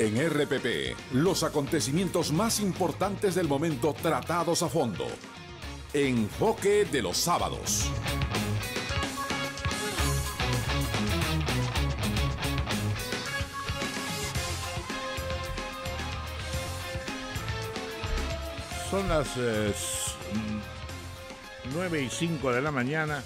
En RPP, los acontecimientos más importantes del momento tratados a fondo. Enfoque de los sábados. Son las 9 eh, mm, y 5 de la mañana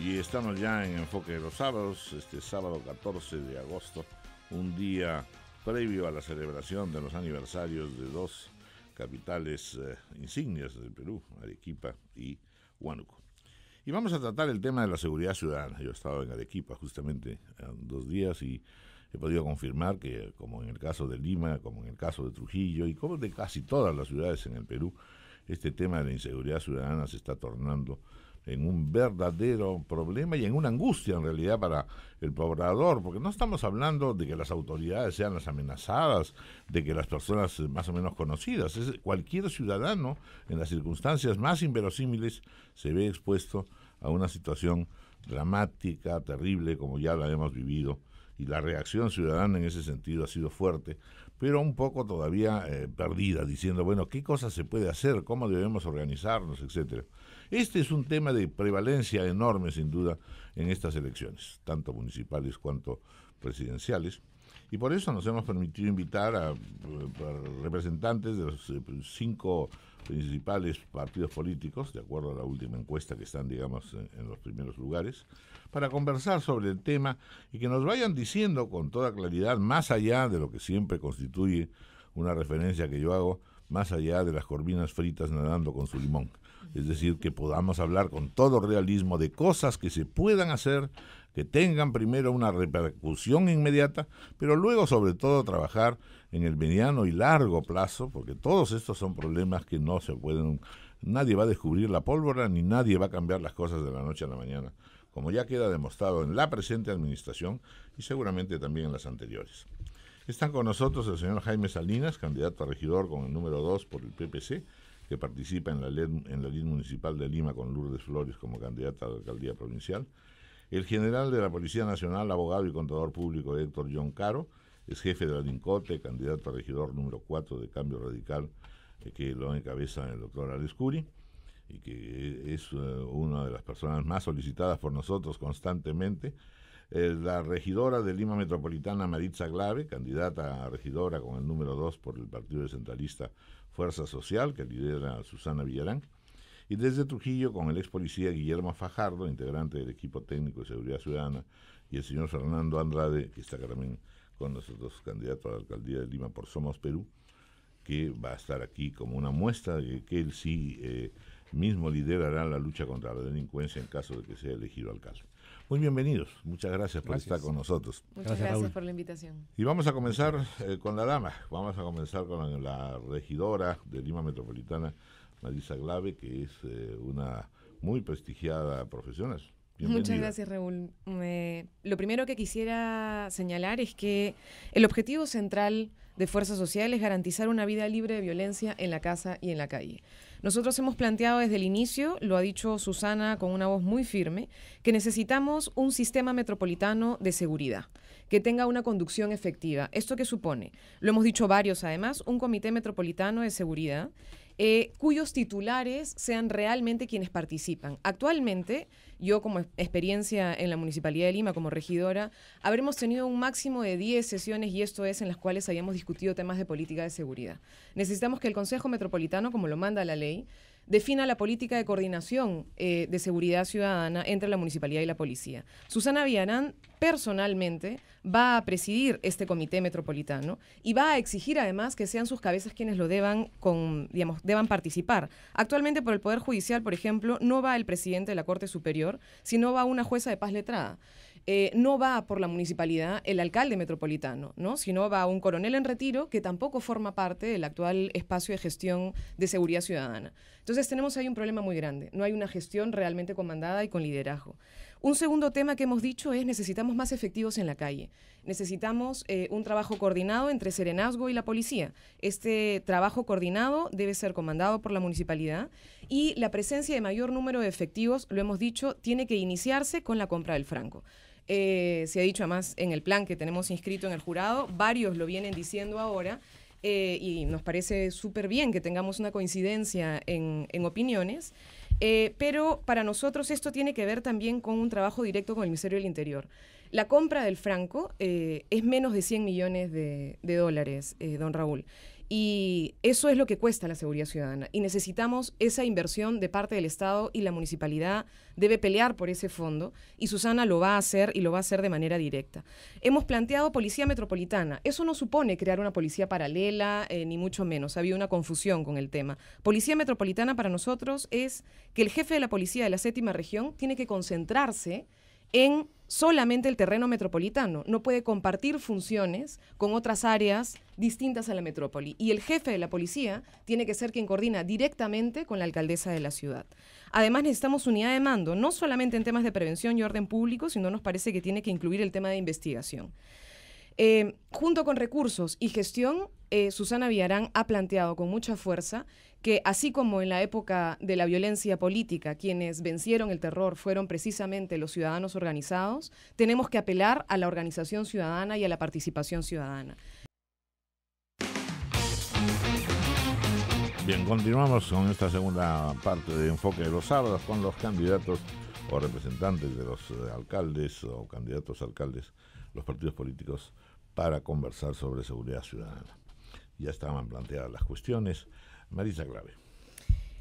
y estamos ya en Enfoque de los Sábados, este sábado 14 de agosto, un día previo a la celebración de los aniversarios de dos capitales eh, insignias del Perú, Arequipa y Huánuco. Y vamos a tratar el tema de la seguridad ciudadana. Yo he estado en Arequipa justamente eh, dos días y he podido confirmar que, como en el caso de Lima, como en el caso de Trujillo y como de casi todas las ciudades en el Perú, este tema de la inseguridad ciudadana se está tornando en un verdadero problema y en una angustia en realidad para el poblador, porque no estamos hablando de que las autoridades sean las amenazadas, de que las personas más o menos conocidas, cualquier ciudadano en las circunstancias más inverosímiles se ve expuesto a una situación dramática, terrible, como ya la hemos vivido, y la reacción ciudadana en ese sentido ha sido fuerte, pero un poco todavía eh, perdida, diciendo, bueno, ¿qué cosas se puede hacer? ¿Cómo debemos organizarnos? etcétera. Este es un tema de prevalencia enorme, sin duda, en estas elecciones, tanto municipales cuanto presidenciales. Y por eso nos hemos permitido invitar a, eh, representantes de los eh, pues, cinco principales partidos políticos, de acuerdo a la última encuesta que están, digamos, en, los primeros lugares, para conversar sobre el tema y que nos vayan diciendo con toda claridad, más allá de lo que siempre constituye una referencia que yo hago, más allá de las corvinas fritas nadando con su limón es decir, que podamos hablar con todo realismo de cosas que se puedan hacer, que tengan primero una repercusión inmediata, pero luego sobre todo trabajar en el mediano y largo plazo, porque todos estos son problemas que no se pueden, nadie va a descubrir la pólvora ni nadie va a cambiar las cosas de la noche a la mañana, como ya queda demostrado en la presente administración y seguramente también en las anteriores. Están con nosotros el señor Jaime Salinas, candidato a regidor con el número 2 por el PPC, que participa en la, ley en la LID municipal de Lima con Lourdes Flores como candidata a la alcaldía provincial. El general de la Policía Nacional, abogado y contador público Héctor John Caro, es jefe de la lincote candidato a regidor número 4 de Cambio Radical, eh, que lo encabeza el doctor Alex y que es eh, una de las personas más solicitadas por nosotros constantemente la regidora de Lima Metropolitana, Maritza Glave, candidata a regidora con el número 2 por el Partido Centralista Fuerza Social, que lidera Susana Villarán, y desde Trujillo con el ex policía Guillermo Fajardo, integrante del equipo técnico de Seguridad Ciudadana, y el señor Fernando Andrade, que está también con nosotros, candidato a la alcaldía de Lima por Somos Perú, que va a estar aquí como una muestra de que él sí... Eh, mismo liderará la lucha contra la delincuencia en caso de que sea elegido alcalde. Muy bienvenidos, muchas gracias por estar con nosotros. Muchas gracias, por la invitación. Y vamos a comenzar eh, con la dama, vamos a comenzar con la, regidora de Lima Metropolitana, Marisa Glave, que es eh, una muy prestigiada profesional, Muchas gracias, Raúl. lo primero que quisiera señalar es que el objetivo central de Fuerzas Social es garantizar una vida libre de violencia en la casa y en la calle. Nosotros hemos planteado desde el inicio, lo ha dicho Susana con una voz muy firme, que necesitamos un sistema metropolitano de seguridad que tenga una conducción efectiva. ¿Esto qué supone? Lo hemos dicho varios, además, un comité metropolitano de seguridad eh, cuyos titulares sean realmente quienes participan. Actualmente, yo como experiencia en la Municipalidad de Lima, como regidora, habremos tenido un máximo de 10 sesiones y esto es en las cuales habíamos discutido temas de política de seguridad. Necesitamos que el Consejo Metropolitano, como lo manda la ley, defina la política de coordinación eh, de seguridad ciudadana entre la municipalidad y la policía. Susana Villarán personalmente va a presidir este comité metropolitano y va a exigir además que sean sus cabezas quienes lo deban con digamos deban participar. Actualmente por el poder judicial, por ejemplo, no va el presidente de la Corte Superior, sino va una jueza de paz letrada. Eh, no va por la municipalidad el alcalde metropolitano, sino va un coronel en retiro que tampoco forma parte del actual espacio de gestión de seguridad ciudadana. Entonces tenemos ahí un problema muy grande, no hay una gestión realmente comandada y con liderazgo. Un segundo tema que hemos dicho es necesitamos más efectivos en la calle. Necesitamos eh, un trabajo coordinado entre Serenazgo y la policía. Este trabajo coordinado debe ser comandado por la municipalidad y la presencia de mayor número de efectivos, lo hemos dicho, tiene que iniciarse con la compra del franco. Eh, se ha dicho además en el plan que tenemos inscrito en el jurado, varios lo vienen diciendo ahora. Eh, y nos parece súper bien que tengamos una coincidencia en, opiniones, eh, pero para nosotros esto tiene que ver también con un trabajo directo con el Ministerio del Interior. La compra del franco es menos de 100 millones de, de dólares, don Raúl. Y eso es lo que cuesta la seguridad ciudadana. Y necesitamos esa inversión de parte del Estado y la municipalidad debe pelear por ese fondo. Y Susana lo va a hacer y lo va a hacer de manera directa. Hemos planteado policía metropolitana. Eso no supone crear una policía paralela, eh, ni mucho menos. Había una confusión con el tema. Policía metropolitana para nosotros es que el jefe de la policía de la séptima región tiene que concentrarse en solamente el terreno metropolitano, no puede compartir funciones con otras áreas distintas a la metrópoli. Y el jefe de la policía tiene que ser quien coordina directamente con la alcaldesa de la ciudad. Además, necesitamos unidad de mando, no solamente en temas de prevención y orden público, sino nos parece que tiene que incluir el tema de investigación. Eh, junto con recursos y gestión, eh, Susana Villarán ha planteado con mucha fuerza que así como en la época de la violencia política, quienes vencieron el terror fueron precisamente los ciudadanos organizados, tenemos que apelar a la organización ciudadana y a la participación ciudadana. Bien, continuamos con esta segunda parte de Enfoque de los Sábados con los candidatos o representantes de los eh, alcaldes o candidatos alcaldes, los partidos políticos, para conversar sobre seguridad ciudadana. Ya estaban planteadas las cuestiones. Marisa Grave.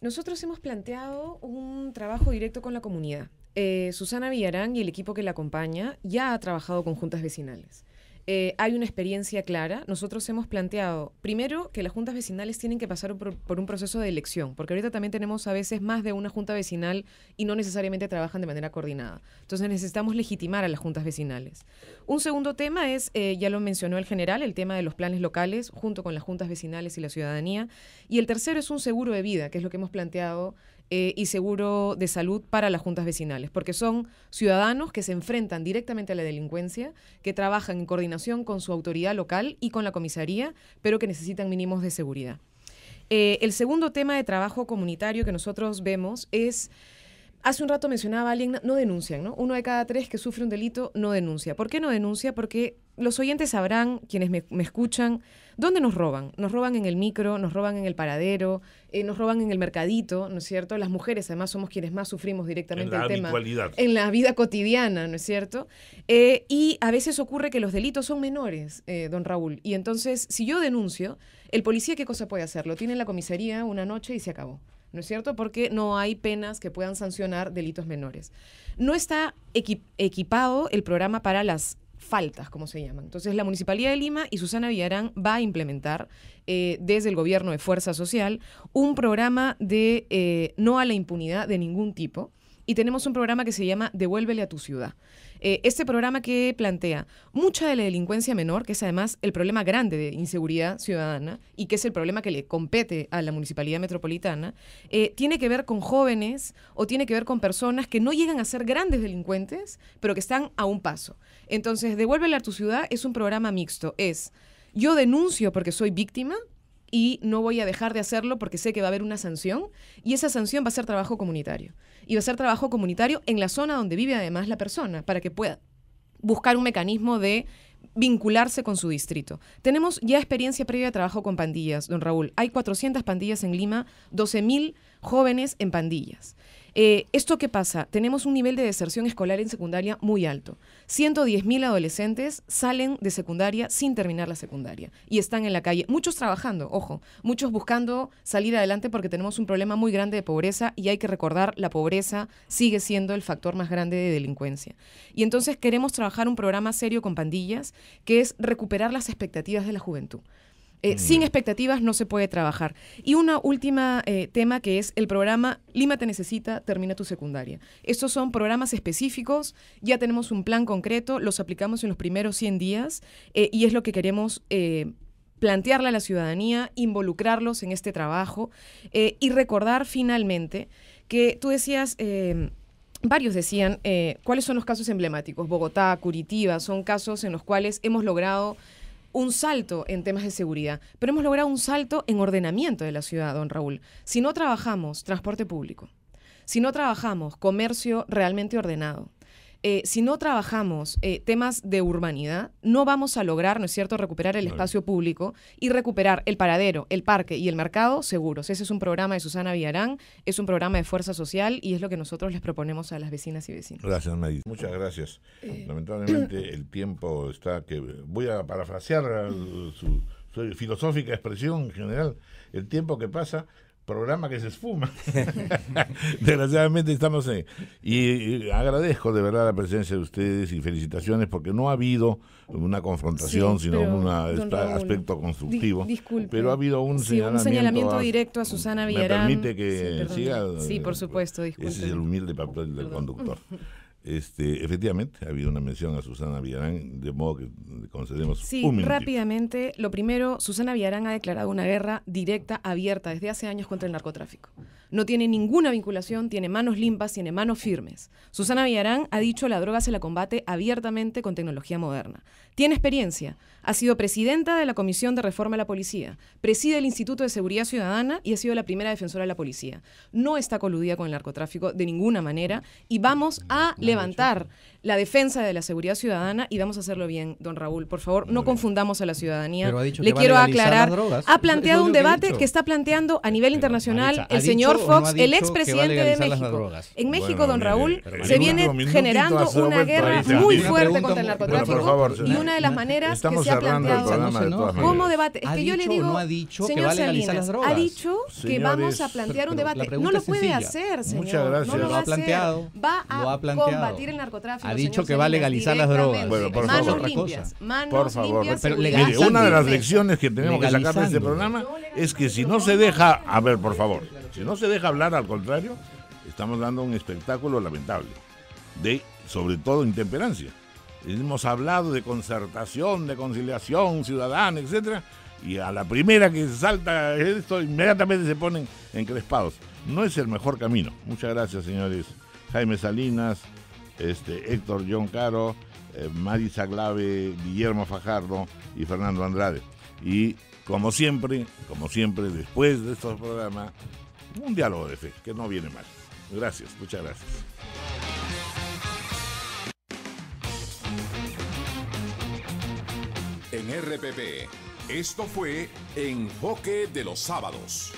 Nosotros hemos planteado un trabajo directo con la comunidad. Eh, Susana Villarán y el equipo que la acompaña ya ha trabajado con juntas vecinales. Eh, hay una experiencia clara. Nosotros hemos planteado, primero, que las juntas vecinales tienen que pasar por, un proceso de elección, porque ahorita también tenemos a veces más de una junta vecinal y no necesariamente trabajan de manera coordinada. Entonces necesitamos legitimar a las juntas vecinales. Un segundo tema es, eh, ya lo mencionó el general, el tema de los planes locales junto con las juntas vecinales y la ciudadanía. Y el tercero es un seguro de vida, que es lo que hemos planteado eh, y seguro de salud para las juntas vecinales, porque son ciudadanos que se enfrentan directamente a la delincuencia, que trabajan en coordinación con su autoridad local y con la comisaría, pero que necesitan mínimos de seguridad. Eh, el segundo tema de trabajo comunitario que nosotros vemos es Hace un rato mencionaba alguien, no denuncian, ¿no? Uno de cada tres que sufre un delito no denuncia. ¿Por qué no denuncia? Porque los oyentes sabrán, quienes me, escuchan, dónde nos roban. Nos roban en el micro, nos roban en el paradero, eh, nos roban en el mercadito, ¿no es cierto? Las mujeres además somos quienes más sufrimos directamente en la el tema. En la vida cotidiana, ¿no es cierto? Eh, y a veces ocurre que los delitos son menores, eh, don Raúl. Y entonces, si yo denuncio, el policía qué cosa puede hacer? Lo tiene en la comisaría una noche y se acabó. ¿no es cierto? Porque no hay penas que puedan sancionar delitos menores. No está equipado el programa para las faltas, como se llaman. Entonces, la Municipalidad de Lima y Susana Villarán va a implementar eh, desde el gobierno de Fuerza Social un programa de eh, no a la impunidad de ningún tipo. Y tenemos un programa que se llama Devuélvele a tu ciudad. Eh, este programa que plantea mucha de la delincuencia menor, que es además el problema grande de inseguridad ciudadana y que es el problema que le compete a la municipalidad metropolitana, eh, tiene que ver con jóvenes o tiene que ver con personas que no llegan a ser grandes delincuentes, pero que están a un paso. Entonces, Devuélvela a tu ciudad es un programa mixto. Es yo denuncio porque soy víctima, y no voy a dejar de hacerlo porque sé que va a haber una sanción y esa sanción va a ser trabajo comunitario y va a ser trabajo comunitario en la zona donde vive además la persona, para que pueda buscar un mecanismo de vincularse con su distrito. Tenemos ya experiencia previa de trabajo con pandillas, don Raúl. Hay 400 pandillas en Lima, 12.000 jóvenes en pandillas. Eh, ¿Esto qué pasa? Tenemos un nivel de deserción escolar en secundaria muy alto. 110.000 adolescentes salen de secundaria sin terminar la secundaria y están en la calle, muchos trabajando, ojo, muchos buscando salir adelante porque tenemos un problema muy grande de pobreza y hay que recordar, la pobreza sigue siendo el factor más grande de delincuencia. Y entonces queremos trabajar un programa serio con pandillas, que es recuperar las expectativas de la juventud. Eh, sin expectativas no se puede trabajar. Y una última eh, tema que es el programa Lima te necesita, termina tu secundaria. Estos son programas específicos, ya tenemos un plan concreto, los aplicamos en los primeros 100 días eh, y es lo que queremos plantearle a la ciudadanía, involucrarlos en este trabajo y recordar finalmente que tú decías varios decían cuáles son los casos emblemáticos. Bogotá, Curitiba, son casos en los cuales hemos logrado un salto en temas de seguridad, pero hemos logrado un salto en ordenamiento de la ciudad, don Raúl. Si no trabajamos transporte público, si no trabajamos comercio realmente ordenado, eh, si no trabajamos eh, temas de urbanidad, no vamos a lograr, ¿no es cierto?, recuperar el espacio público y recuperar el paradero, el parque y el mercado seguros. Ese es un programa de Susana Villarán, es un programa de fuerza social y es lo que nosotros les proponemos a las vecinas y vecinos. Gracias, Nadie. Muchas gracias. Eh. Lamentablemente el tiempo está que... Voy a parafrasear su, su filosófica expresión en general. El tiempo que pasa programa que se esfuma. Desgraciadamente estamos ahí Y, agradezco de verdad la presencia de ustedes y felicitaciones porque no ha habido una confrontación, sino un este, aspecto constructivo. Pero ha habido un señalamiento, directo a Susana Villarán. ¿Me permite que sí, por supuesto, Ese es el humilde papel del conductor. Este, efectivamente, ha habido una mención a Susana Villarán, de modo que le concedemos sí, un minuto. rápidamente, lo primero, Susana Villarán ha declarado una guerra directa, abierta, desde hace años contra el narcotráfico. No tiene ninguna vinculación, tiene manos limpas, tiene manos firmes. Susana Villarán ha dicho la droga se la combate abiertamente con tecnología moderna. Tiene experiencia, ha sido presidenta de la Comisión de Reforma de la Policía, preside el Instituto de Seguridad Ciudadana y ha sido la primera defensora de la policía. No está coludida con el narcotráfico de ninguna manera y vamos a levantar la defensa de la seguridad ciudadana y vamos a hacerlo bien, don Raúl. Por favor, no confundamos a la ciudadanía. Le quiero aclarar. Ha planteado un debate que, está planteando a nivel internacional el señor Fox, el expresidente de México. En México, don Raúl, se viene generando una guerra muy fuerte contra el narcotráfico y una de las maneras que se ha planteado. ¿Cómo debate? Es que yo le digo, señor Salinas, ha dicho que vamos a plantear un debate. No lo puede hacer, señor. No lo, ha planteado. Va a combatir el narcotráfico. Ha dicho que va a legalizar las drogas. Bueno, por manos limpias. por favor. una de las lecciones que tenemos que sacar de este programa es que si no se deja, a ver, por favor, si no se deja hablar, al contrario, estamos dando un espectáculo lamentable de, sobre todo, intemperancia. Hemos hablado de concertación, de conciliación ciudadana, etc. y a la primera que salta esto, inmediatamente se ponen encrespados. No es el mejor camino. Muchas gracias, señores. Jaime Salinas, este, Héctor John Caro, eh, Marisa Clave, Guillermo Fajardo y Fernando Andrade. Y como siempre, como siempre, después de estos programas, un diálogo de fe, que no viene mal. Gracias, muchas gracias. En RPP, esto fue Enfoque de los Sábados.